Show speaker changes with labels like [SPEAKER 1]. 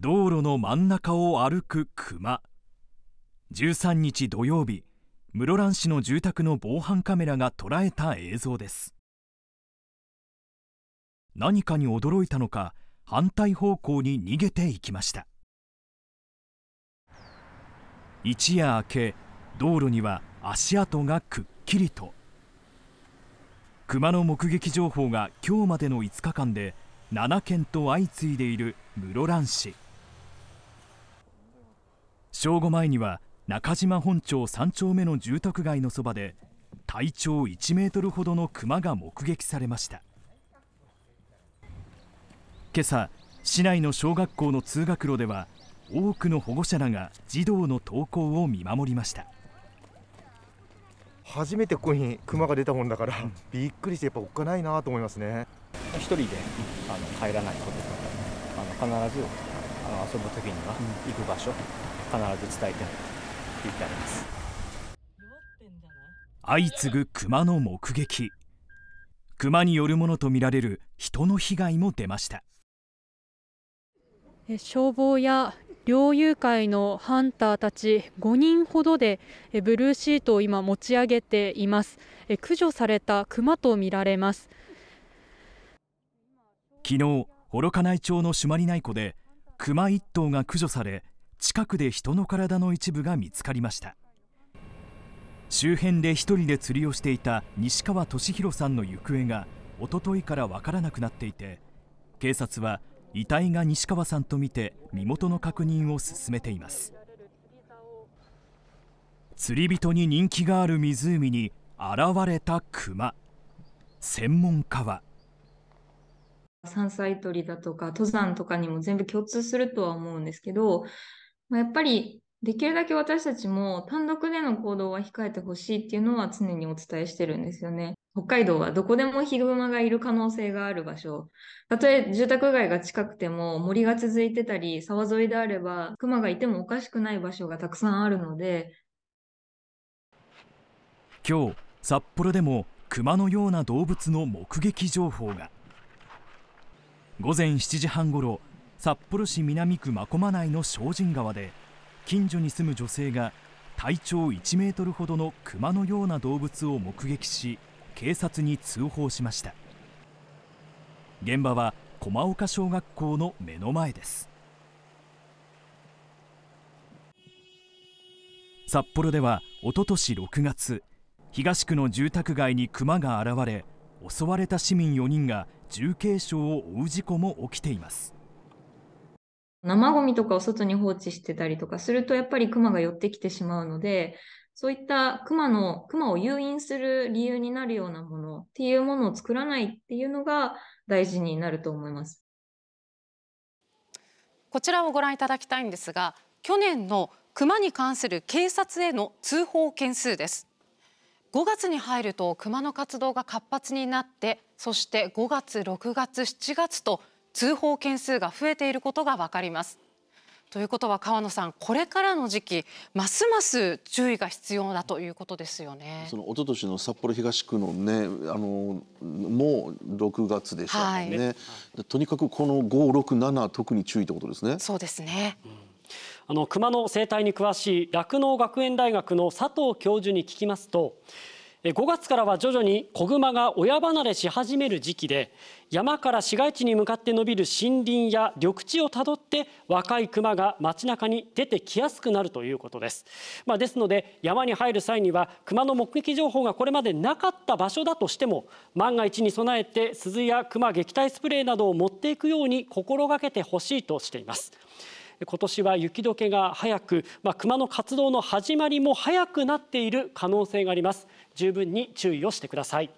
[SPEAKER 1] 道路の真ん中を歩くクマ13日土曜日室蘭市の住宅の防犯カメラが捉えた映像です何かに驚いたのか反対方向に逃げていきました一夜明け道路には足跡がくっきりとクマの目撃情報が今日までの5日間で7件と相次いでいる室蘭市。正午前には中島本町3丁目の住宅街のそばで体長1メートルほどのクマが目撃されました今朝市内の小学校の通学路では多くの保護者らが児童の登校を見守りました初めてここにクマが出たもんだから、うん、びっくりしてやっぱおっかないなと思いますね一人であの帰らないこととかあの必ずあの遊ぶ時には行く場所、うん必ず伝えていってあります相次ぐ熊の目撃熊によるものとみられる人の被害も出ました
[SPEAKER 2] 消防や猟友会のハンターたち5人ほどでブルーシートを今持ち上げています駆除された熊とみられます
[SPEAKER 1] 昨日幌加内町の朱鞠内湖で熊マ1頭が駆除され近くで人の体の一部が見つかりました周辺で1人で釣りをしていた西川俊宏さんの行方が一昨日から分からなくなっていて警察は遺体が西川さんとみて身元の確認を進めています釣り人に人気がある湖に現れた熊専門家は
[SPEAKER 2] 山菜採りだとか登山とかにも全部共通するとは思うんですけどまあ、やっぱりできるだけ私たちも単独での行動は控えてほしいっていうのは常にお伝えしてるんですよね。北海道はどこでもヒグマがいる可能性がある場所。たとえ住宅街が近くても森が続いてたり沢沿いであればクマがいてもおかしくない場所がたくさんあるので
[SPEAKER 1] 今日札幌でもクマのような動物の目撃情報が午前7時半ごろ札幌市南区真駒内の精進川で近所に住む女性が体長1メートルほどの熊のような動物を目撃し警察に通報しました現場は駒岡小学校の目の前です札幌ではおととし6月東区の住宅街に熊が現れ襲われた市民4人が重軽傷を負う事故も起きています
[SPEAKER 2] 生ゴミとかを外に放置してたりとかするとやっぱりクマが寄ってきてしまうのでそういったクマのクマを誘引する理由になるようなものっていうものを作らないっていうのが大事になると思います
[SPEAKER 3] こちらをご覧いただきたいんですが去年のクマに関する警察への通報件数です5月に入るとクマの活動が活発になってそして5月6月7月と通報件数が増えていることが分かります。ということは川野さんこれからの時期ますます注意が必要だということですよね。
[SPEAKER 2] その一昨年の札幌東区のねあのもう6月でしたね、はい、とにかくこの567特に注意ということですね。そう
[SPEAKER 3] ですね。あの熊の生態に詳しい酪農学園大学の佐藤教授に聞きますと5月からは徐々に子グマが親離れし始める時期で山から市街地に向かって伸びる森林や緑地をたどって若いクマが街中に出てきやすくなるということです、まあ、ですので山に入る際にはクマの目撃情報がこれまでなかった場所だとしても万が一に備えて鈴やクマ撃退スプレーなどを持っていくように心がけてほしいとしています今年は雪解けが早く、まあ、熊の活動の始まりも早くなっている可能性があります十分に注意をしてください。